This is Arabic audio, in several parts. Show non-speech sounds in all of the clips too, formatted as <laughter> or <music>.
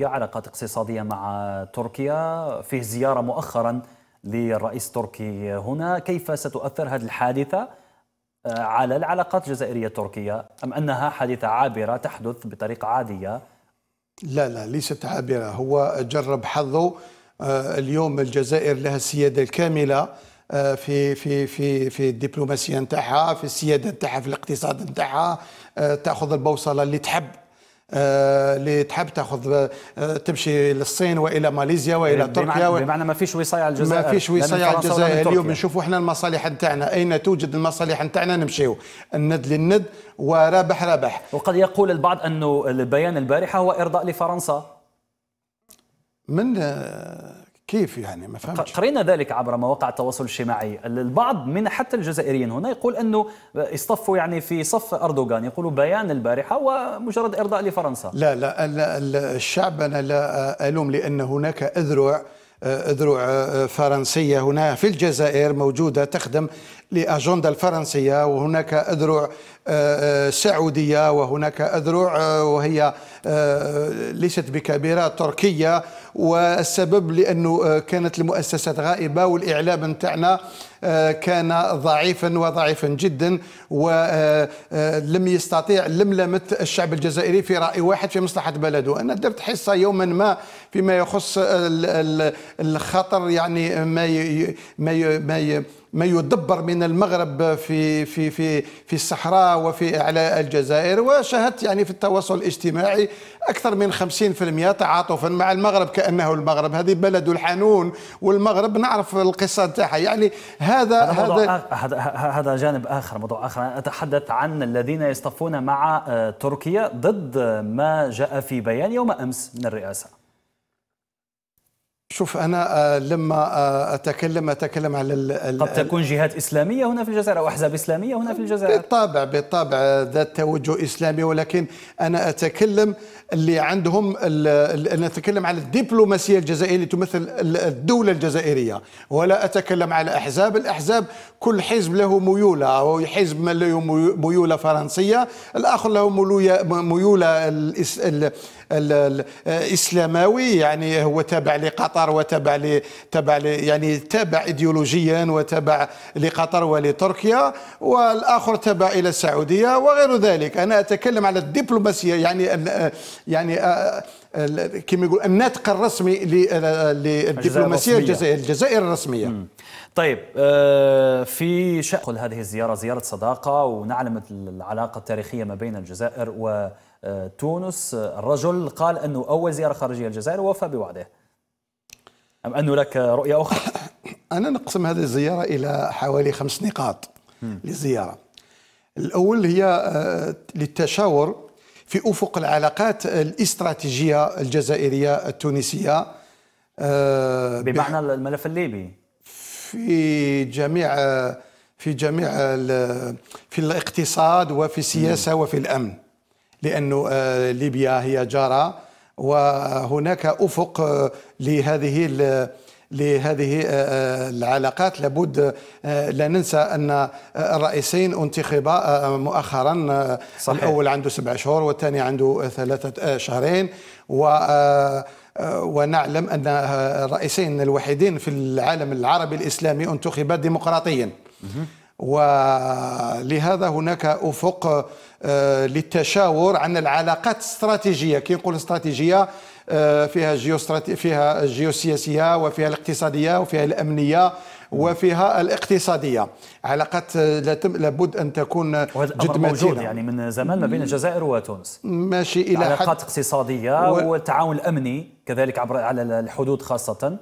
الأفريقية علاقات اقتصادية مع تركيا فيه زيارة مؤخرا للرئيس التركي هنا كيف ستؤثر هذه الحادثة آه، على العلاقات الجزائرية التركية أم أنها حادثة عابرة تحدث بطريقة عادية لا لا ليست عابرة هو جرب حظه آه، اليوم الجزائر لها السيادة الكاملة آه، في في في في الدبلوماسيه نتاعها في السياده نتاعها في الاقتصاد نتاعها تاخذ البوصله اللي تحب آه، اللي تحب تاخذ آه، تمشي للصين والى ماليزيا والى تركيا بمعنى, بمعنى ما فيش وصايه على الجزائر ما فيش وصايه على الجزائر اليوم نشوفوا احنا المصالح نتاعنا اين توجد المصالح نتاعنا نمشيو الند للند ورابح رابح وقد يقول البعض انه البيان البارحه هو ارضاء لفرنسا من كيف يعني ما فهمتش قرينا ذلك عبر مواقع التواصل الاجتماعي البعض من حتى الجزائريين هنا يقول انه اصطفوا يعني في صف اردوغان يقولوا بيان البارحه ومجرد ارضاء لفرنسا لا لا, الشعب انا لا آه، الوم لان هناك اذرع آه، اذرع آه، فرنسيه هنا في الجزائر موجوده تخدم لأجندة الفرنسية وهناك أذرع سعودية وهناك أذرع وهي ليست بكبيرة تركية والسبب لانه آه، كانت المؤسسات غائبه والاعلام نتاعنا آه، كان ضعيفا وضعيفا جدا ولم آه، يستطيع لملمه الشعب الجزائري في راي واحد في مصلحه بلده انا درت حصه يوما ما فيما يخص الخطر يعني ما ما ما ما يدبر من المغرب في في في في الصحراء وفي على الجزائر وشاهدت يعني في التواصل الاجتماعي اكثر من 50% تعاطفا مع المغرب كانه المغرب هذه بلد الحنون والمغرب نعرف القصه نتاعها يعني هذا هذا هذا, هذا جانب اخر موضوع اخر أنا اتحدث عن الذين يصطفون مع آه، تركيا ضد ما جاء في بيان يوم امس من الرئاسه شوف انا آه، لما آه، اتكلم اتكلم على ال قد تكون جهات اسلاميه هنا في الجزائر او احزاب اسلاميه هنا في الجزائر بالطبع بالطبع آه، ذات توجه اسلامي ولكن انا اتكلم اللي عندهم انا اتكلم على الدبلوماسيه الجزائريه تمثل الدوله الجزائريه ولا اتكلم على احزاب الاحزاب كل حزب له ميوله حزب له ميوله فرنسيه الاخر له ميوله الاسلاموي يعني هو تابع لقطر وتابع ل تابع ل يعني تابع ايديولوجيا وتابع لقطر ولتركيا والاخر تابع الى السعوديه وغير ذلك انا اتكلم على الدبلوماسيه يعني يعني آه، كما يقول الناطق الرسمي للدبلوماسيه الجزائر الجزائر الرسميه طيب آه، في شأن هذه الزياره زياره صداقه ونعلم العلاقه التاريخيه ما بين الجزائر و تونس الرجل قال أنه أول زيارة خارجية للجزائر ووفى بوعده أم أنه لك رؤية أخرى؟ <coughs> أنا نقسم هذه الزيارة إلى حوالي خمس نقاط للزيارة الأول هي آه، للتشاور في أفق العلاقات الاستراتيجية الجزائرية التونسية آه، بمعنى الملف الليبي في جميع آه، في جميع في الاقتصاد وفي السياسة وفي الأمن لأن آه، ليبيا هي جارة وهناك أفق آه، لهذه لهذه آه، العلاقات لابد لا ننسى ان الرئيسين انتخبا مؤخرا صحيح. الاول عنده سبع شهور والثاني عنده ثلاثه شهرين و ونعلم ان الرئيسين الوحيدين في العالم العربي الاسلامي انتخبا ديمقراطيا ولهذا هناك افق آه، للتشاور عن العلاقات الاستراتيجيه كي نقول استراتيجيه آه، فيها جيوستراتي فيها الجيوسياسيه وفيها الاقتصاديه وفيها الامنيه وفيها الاقتصاديه علاقات آه، لابد ان تكون جد موجود يعني من زمان ما بين الجزائر وتونس ماشي الى علاقات حد اقتصاديه و... والتعاون الامني كذلك عبر على الحدود خاصه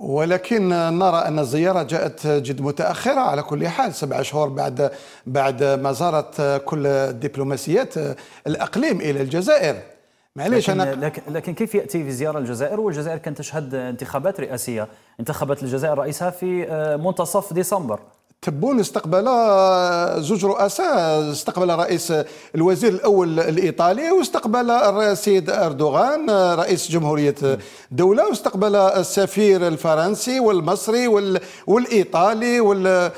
ولكن نرى أن الزيارة جاءت جد متأخرة على كل حال سبع شهور بعد بعد ما زارت كل الدبلوماسيات الأقليم إلى الجزائر معليش لكن أنا لكن, لكن كيف يأتي في زياره الجزائر والجزائر كانت تشهد انتخابات رئاسية انتخبت الجزائر رئيسها في آه، منتصف ديسمبر تبون استقبل زوج رؤساء استقبل رئيس الوزير الاول الايطالي واستقبل السيد اردوغان رئيس جمهوريه الدوله واستقبل السفير الفرنسي والمصري وال... والايطالي وال...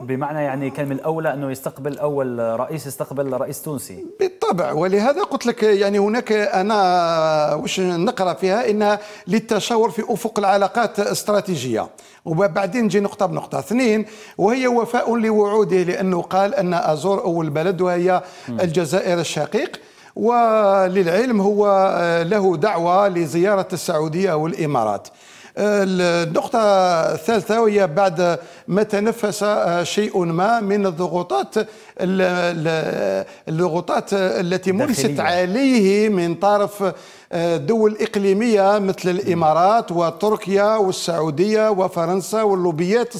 بمعنى يعني كان من الاولى انه يستقبل اول رئيس يستقبل رئيس تونسي بالطبع ولهذا قلت لك يعني هناك انا واش نقرا فيها انها للتشاور في افق العلاقات الاستراتيجيه وبعدين نجي نقطه بنقطه اثنين وهي وفاء لوعوده لانه قال ان ازور اول بلد وهي الجزائر الشقيق وللعلم هو آه، له دعوه لزياره السعوديه والامارات النقطة الثالثة وهي بعد ما تنفس شيء ما من الضغوطات الضغوطات التي مرست عليه من طرف آه، دول إقليمية مثل الإمارات وتركيا والسعودية وفرنسا واللوبيات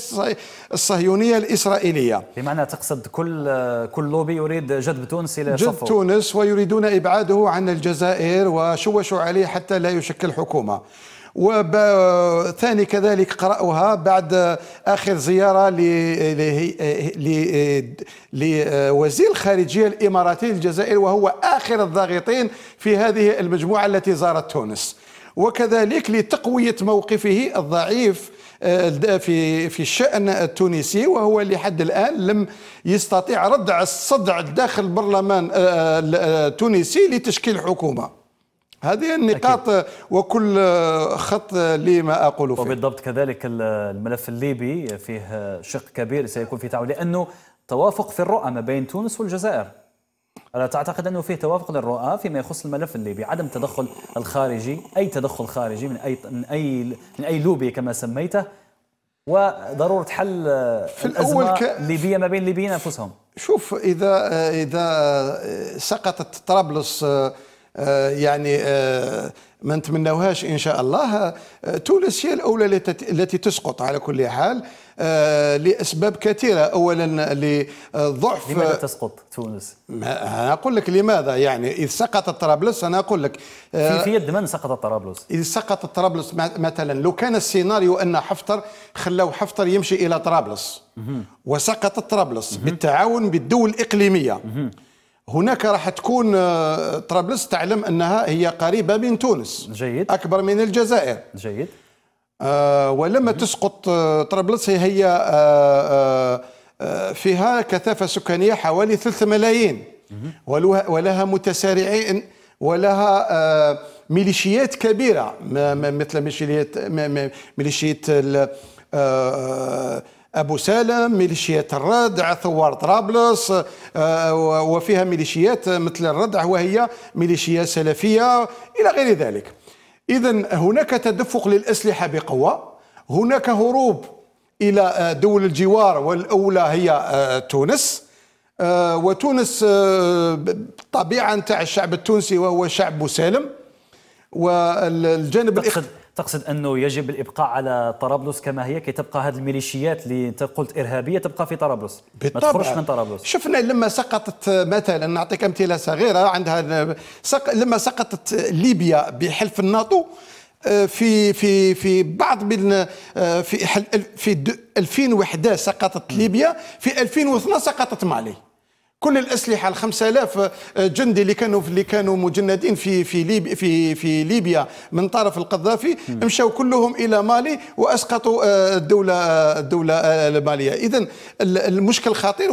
الصهيونية الإسرائيلية بمعنى تقصد كل كل لوبي يريد جذب تونس إلى جذب تونس ويريدون إبعاده عن الجزائر وشوشوا عليه حتى لا يشكل حكومة وثاني كذلك قرأوها بعد آخر زيارة لوزير الخارجية الإماراتي للجزائر وهو آخر الضاغطين في هذه المجموعة التي زارت تونس وكذلك لتقوية موقفه الضعيف آه، في في الشأن التونسي وهو لحد الآن لم يستطيع ردع الصدع داخل البرلمان آه، آه، التونسي لتشكيل حكومة هذه النقاط أكيد. وكل خط لما أقول فيه وبالضبط كذلك الملف الليبي فيه شق كبير سيكون في تعاون لأنه توافق في الرؤى ما بين تونس والجزائر ألا تعتقد أنه فيه توافق للرؤى فيما يخص الملف الليبي عدم تدخل الخارجي أي تدخل خارجي من أي من أي من أي لوبي كما سميته وضروره حل في الاول ك... الليبيه ما بين الليبيين انفسهم شوف اذا اذا سقطت طرابلس آه، يعني آه، ما نتمناوهاش ان شاء الله آه، تونس هي الاولى التي تسقط على كل حال لاسباب كثيره اولا لضعف لماذا تسقط تونس؟ انا اقول لك لماذا يعني اذا سقطت طرابلس انا اقول لك في, يد من سقطت طرابلس؟ اذا سقطت طرابلس مثلا لو كان السيناريو ان حفتر خلاو حفتر يمشي الى طرابلس وسقطت طرابلس بالتعاون بالدول الاقليميه هناك راح تكون آه، طرابلس تعلم انها هي قريبه من تونس جيد اكبر من الجزائر جيد ولما آه، ولما تسقط آه، طرابلس هي هي فيها كثافه سكانيه حوالي 3 ملايين ولها متسارعين ولها ميليشيات كبيره مثل ميليشيات ميليشيات ابو سالم ميليشيات الردع ثوار طرابلس آه، وفيها ميليشيات مثل الردع وهي ميليشيات سلفيه الى غير ذلك اذا هناك تدفق للاسلحه بقوه هناك هروب الى آه، دول الجوار والاولى هي آه، تونس وتونس طبيعه نتاع الشعب التونسي وهو شعب مسالم والجانب تقصد انه يجب الابقاء على طرابلس كما هي كي تبقى هذه الميليشيات اللي انت قلت ارهابيه تبقى في طرابلس ما تخرجش من طرابلس شفنا لما سقطت مثلا نعطيك امثله صغيره عندها سق... لما سقطت ليبيا بحلف الناتو آه، في في في بعض من آه، في في 2011 سقطت ليبيا في 2012 سقطت مالي كل الاسلحه ال 5000 آه، جندي اللي كانوا اللي كانوا مجندين في في ليبيا في في ليبيا من طرف القذافي مشاو كلهم الى مالي واسقطوا آه، الدوله آه، الدوله الماليه اذا المشكل خطير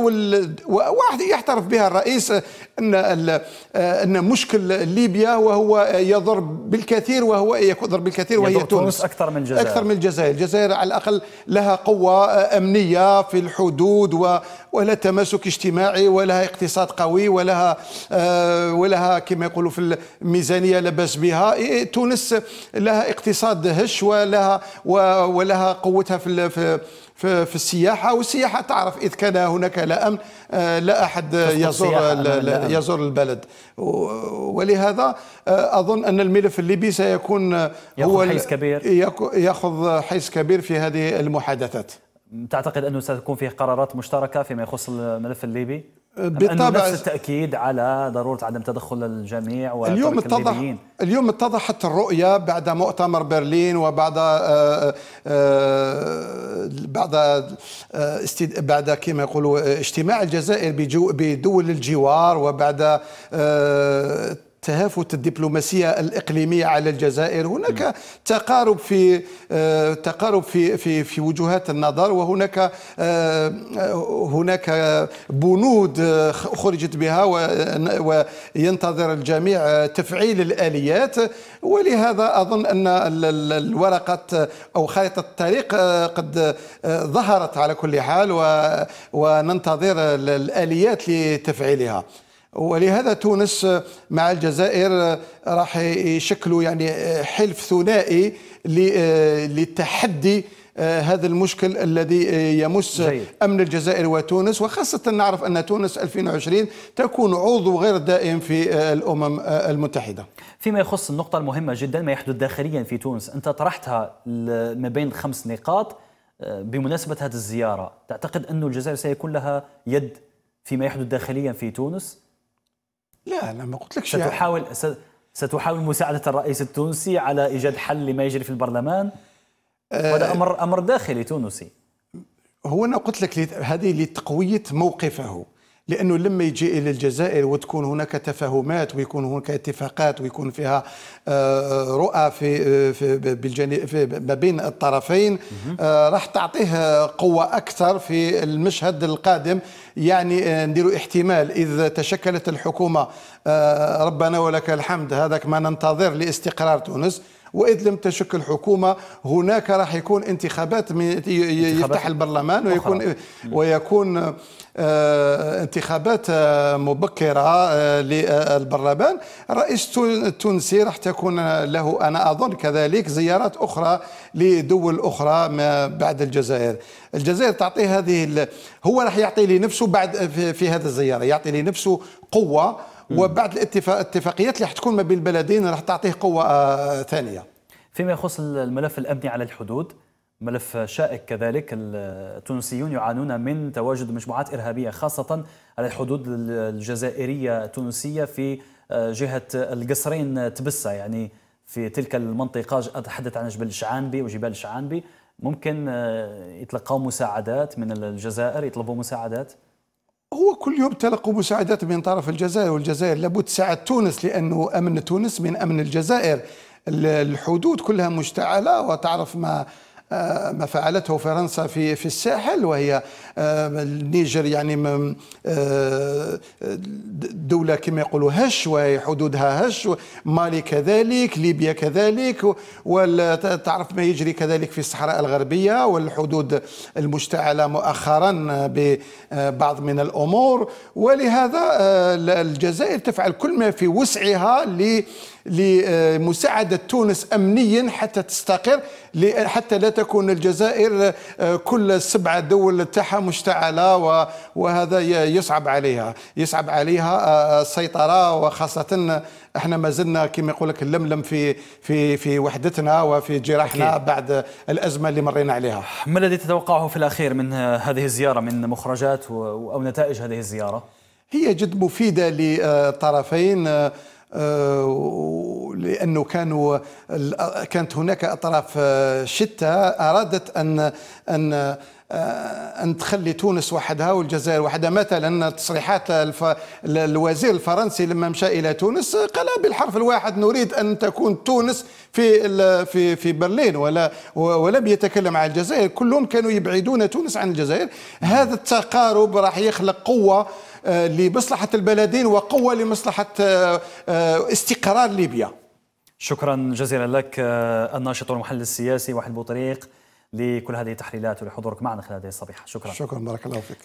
وواحد يعترف بها الرئيس ان آه، ان مشكل ليبيا وهو يضر بالكثير وهو يضر بالكثير وهي تونس اكثر من الجزائر اكثر من الجزائر، الجزائر على الاقل لها قوه آه، امنيه في الحدود ولها تماسك اجتماعي ولها اقتصاد قوي ولها آه، ولها كما يقولوا في الميزانيه لاباس بها، تونس لها اقتصاد هش ولها ولها قوتها في في السياحة والسياحة تعرف إذا كان هناك لا أمن آه، لا أحد يزور يزور البلد ولهذا آه، أظن أن الملف الليبي سيكون آه، هو حيز كبير يأخذ حيز كبير في هذه المحادثات تعتقد أنه ستكون فيه قرارات مشتركة فيما يخص الملف الليبي؟ بالطبع نفس التاكيد على ضروره عدم تدخل الجميع اليوم اتضح اليوم اتضحت الرؤيه بعد مؤتمر برلين وبعد آآ آه، آه، آه، بعد بعد كما يقولوا اجتماع الجزائر بدول الجوار وبعد تهافت الدبلوماسيه الاقليميه على الجزائر هناك تقارب في آه، تقارب في في في وجهات النظر وهناك آه، هناك بنود خرجت بها وينتظر الجميع تفعيل الاليات ولهذا اظن ان الورقه او خريطه الطريق آه، قد ظهرت على كل حال وننتظر الاليات لتفعيلها ولهذا تونس مع الجزائر راح يشكلوا يعني حلف ثنائي للتحدي هذا المشكل الذي يمس جيد. امن الجزائر وتونس وخاصه نعرف ان تونس 2020 تكون عضو غير دائم في الامم المتحده. فيما يخص النقطه المهمه جدا ما يحدث داخليا في تونس، انت طرحتها ما بين خمس نقاط آه، بمناسبه هذه الزياره، تعتقد أن الجزائر سيكون لها يد فيما يحدث داخليا في تونس؟ لا لا ما قلت لكش ستحاول ستحاول مساعدة الرئيس التونسي على إيجاد حل لما يجري في البرلمان آه، هذا أمر أمر داخلي تونسي هو أنا قلت لك هذه لتقوية موقفه لانه لما يجي الى الجزائر وتكون هناك تفاهمات ويكون هناك اتفاقات ويكون فيها آه، آه، رؤى في, آه، في ما بين الطرفين راح تعطيه قوه اكثر في المشهد القادم يعني نديروا احتمال اذا تشكلت الحكومه ربنا ولك الحمد هذاك ما ننتظر لاستقرار تونس وإذا لم تشكل حكومه هناك راح يكون انتخابات يفتح البرلمان ويكون ويكون آه، انتخابات آه، مبكره آه، للبرلمان الرئيس التونسي راح تكون له انا اظن كذلك زيارات اخرى لدول اخرى ما بعد الجزائر الجزائر تعطي هذه هو راح يعطي لنفسه بعد في هذه الزياره يعطي لنفسه قوه وبعد الاتفاق الاتفاقيات اللي راح تكون ما بين البلدين راح تعطيه قوه آه، ثانيه فيما يخص الملف الامني على الحدود ملف شائك كذلك التونسيون يعانون من تواجد مجموعات إرهابية خاصة على الحدود الجزائرية التونسية في آه، جهة القصرين تبسة يعني في تلك المنطقة أتحدث عن جبل الشعانبي وجبال الشعانبي ممكن آه، يتلقوا مساعدات من الجزائر يطلبوا مساعدات هو كل يوم تلقوا مساعدات من طرف الجزائر والجزائر لابد تساعد تونس لانه امن تونس من امن الجزائر الحدود كلها مشتعله وتعرف ما ما فعلته فرنسا في في الساحل وهي النيجر آه، يعني آه، دولة كما يقولوا هش وحدودها هش مالي كذلك ليبيا كذلك وتعرف ما يجري كذلك في الصحراء الغربية والحدود المشتعلة مؤخرا ببعض من الأمور ولهذا آه، الجزائر تفعل كل ما في وسعها لي لمساعدة تونس أمنيا حتى تستقر حتى لا تكون الجزائر آه، كل سبعة دول تاعها مشتعلة وهذا يصعب عليها يصعب عليها السيطرة آه، آه، وخاصة احنا ما زلنا كما يقول لك اللملم في في في وحدتنا وفي جراحنا أكيد. بعد الازمه اللي مرينا عليها. ما الذي تتوقعه في الاخير من هذه الزياره من مخرجات او نتائج هذه الزياره؟ هي جد مفيده للطرفين آه، لانه كانوا كانت هناك اطراف آه، شتى ارادت ان ان آه، ان تخلي تونس وحدها والجزائر وحدها مثلا تصريحات الف... الوزير الفرنسي لما مشى الى تونس قال بالحرف الواحد نريد ان تكون تونس في ال... في في برلين ولا ولم يتكلم عن الجزائر كلهم كانوا يبعدون تونس عن الجزائر هذا التقارب راح يخلق قوه آه، لمصلحة البلدين وقوة لمصلحة آه، آه، استقرار ليبيا شكرا جزيلا لك الناشط والمحلل السياسي وحيد بوطريق لكل هذه التحليلات ولحضورك معنا خلال هذه الصبيحة شكرا شكرا بارك الله فيك